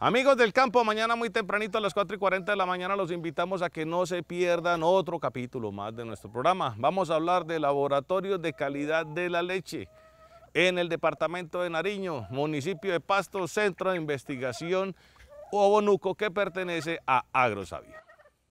Amigos del campo, mañana muy tempranito a las 4 y 40 de la mañana los invitamos a que no se pierdan otro capítulo más de nuestro programa. Vamos a hablar de laboratorios de calidad de la leche en el departamento de Nariño, municipio de Pasto, Centro de Investigación Obonuco, que pertenece a Agrosavio.